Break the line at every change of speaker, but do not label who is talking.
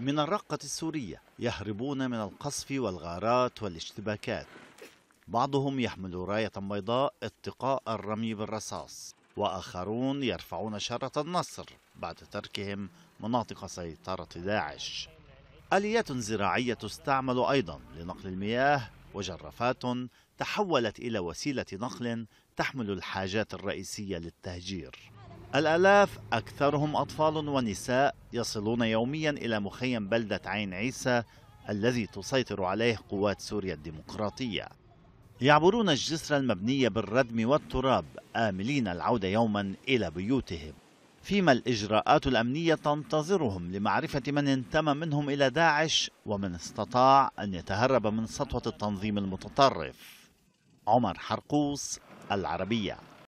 من الرقة السورية يهربون من القصف والغارات والاشتباكات بعضهم يحمل راية بيضاء اتقاء الرمي بالرصاص وآخرون يرفعون شارة النصر بعد تركهم مناطق سيطرة داعش آليات زراعية تستعمل أيضا لنقل المياه وجرافات تحولت إلى وسيلة نقل تحمل الحاجات الرئيسية للتهجير الآلاف أكثرهم أطفال ونساء يصلون يوميا إلى مخيم بلدة عين عيسى الذي تسيطر عليه قوات سوريا الديمقراطية يعبرون الجسر المبني بالردم والتراب آملين العودة يوما إلى بيوتهم فيما الإجراءات الأمنية تنتظرهم لمعرفة من انتمى منهم إلى داعش ومن استطاع أن يتهرب من سطوة التنظيم المتطرف عمر حرقوس العربية